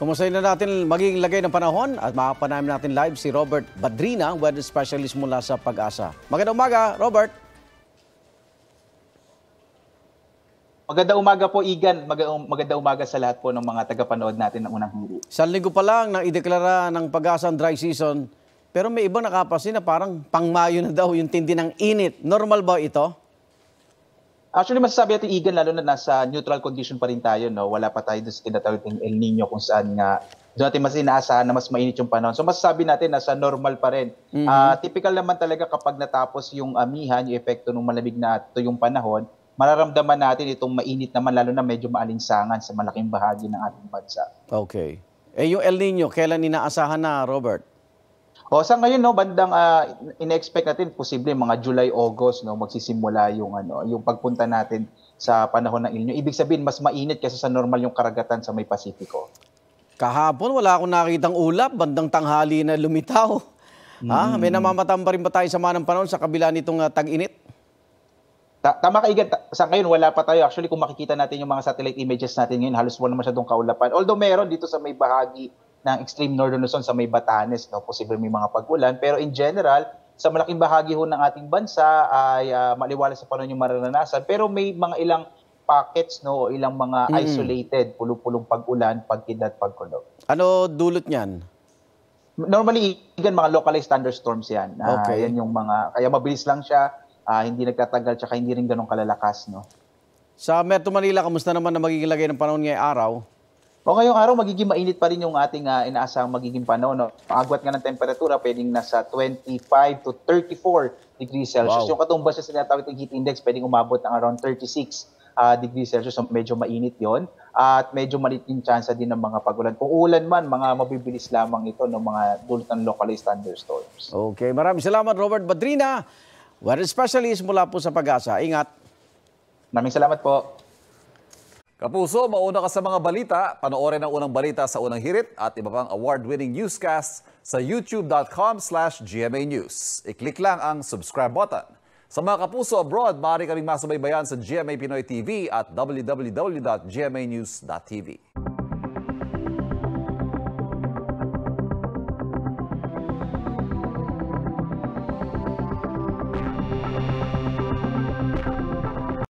Kumustahin na natin magiging lagay ng panahon at makapanamin natin live si Robert Badrina, weather specialist mula sa Pag-asa. Magandang umaga, Robert! Magandang umaga po, Igan. Magandang umaga sa lahat po ng mga tagapanood natin ng unang hindi. Sa linggo pa lang nang ideklara ng Pag-asa ang dry season, pero may ibang nakapasin na parang pang-Mayo na daw yung tindi ng init. Normal ba ito? Actually, masasabi natin, Egan, lalo na nasa neutral condition pa rin tayo, no? Wala pa tayo sa tinatawag ng El Nino kung saan nga doon natin mas inaasahan na mas mainit yung panahon. So masasabi natin nasa normal pa rin. Mm-hmm. Uh, typical naman talaga kapag natapos yung amihan, yung epekto ng malamig na ito yung panahon, mararamdaman natin itong mainit naman lalo na medyo maalinsangan sa malaking bahagi ng ating bansa. Okay. Eh yung El Nino, kailan inaasahan na, Robert? O sa ngayon no bandang uh, inexpect natin posible mga July August no magsisimula yung ano yung pagpunta natin sa panahon ng El Ibig sabihin mas mainit kaysa sa normal yung karagatan sa may Pasipiko. Kahapon wala akong nakitang ulap, bandang tanghali na lumitaw. Mm. Ha? Hmm. May namamatamba rin ba tayo sa manang panahon sa kabila nitong uh, tag-init? Ta- tama kaigan, ta- sa ngayon wala pa tayo. Actually, kung makikita natin yung mga satellite images natin ngayon, halos wala naman masyadong kaulapan. Although meron dito sa may bahagi ng extreme northern Luzon sa may Batanes, no? posible may mga pag-ulan. Pero in general, sa malaking bahagi ho ng ating bansa ay uh, ah, maliwala sa panon yung maranasan. Pero may mga ilang pockets, no? ilang mga mm-hmm. isolated, pulupulong pag-ulan, pagkidlat, pagkulog. Ano dulot niyan? Normally, igan mga localized thunderstorms yan. Ah, okay. Uh, yan yung mga, kaya mabilis lang siya, uh, hindi nagtatagal, tsaka hindi rin ganun kalalakas. No? Sa Metro Manila, kamusta naman na magiging lagay ng panahon ngayong araw? O ngayong araw, magiging mainit pa rin yung ating uh, inaasahang magiging panahon. No? Agwat nga ng temperatura, pwedeng nasa 25 to 34 degrees Celsius. Wow. Yung katumbas sa sinatawag ng heat index, pwedeng umabot ng around 36 uh, ah, degrees Celsius. So medyo mainit yon At medyo malit yung chance din ng mga pagulan. Kung ulan man, mga mabibilis lamang ito ng mga dulot ng localized thunderstorms. Okay, maraming salamat Robert Badrina, weather specialist mula po sa Pag-asa. Ingat! Maraming salamat po. Kapuso, mauna ka sa mga balita. Panoorin ang unang balita sa unang hirit at iba pang award-winning newscast sa youtube.com slash GMA News. I-click lang ang subscribe button. Sa mga kapuso abroad, maaari kaming bayan sa GMA Pinoy TV at www.gmanews.tv.